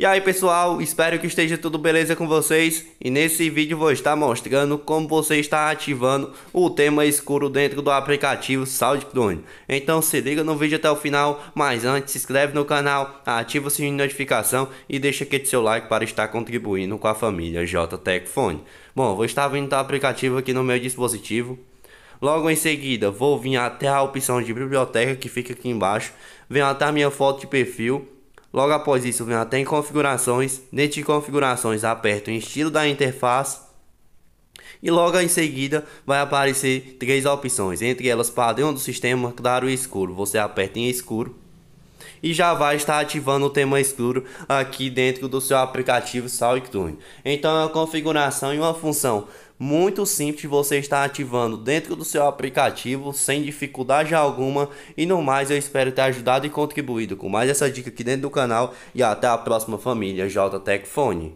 E aí pessoal, espero que esteja tudo beleza com vocês e nesse vídeo vou estar mostrando como você está ativando o tema escuro dentro do aplicativo SoundClone. Então se liga no vídeo até o final, mas antes se inscreve no canal, ativa o sininho de notificação e deixa aqui seu like para estar contribuindo com a família JTech Bom, vou estar vindo do aplicativo aqui no meu dispositivo, Logo em seguida, vou vir até a opção de biblioteca que fica aqui embaixo. Venho até a minha foto de perfil. Logo após isso, vem até em configurações. Dentro de configurações, aperto em estilo da interface. E logo em seguida vai aparecer três opções, entre elas padrão do sistema, claro e escuro. Você aperta em escuro e já vai estar ativando o tema escuro aqui dentro do seu aplicativo SoundTune. Então é uma configuração e uma função muito simples você está ativando dentro do seu aplicativo sem dificuldade alguma e no mais eu espero ter ajudado e contribuído com mais essa dica aqui dentro do canal e até a próxima família JTech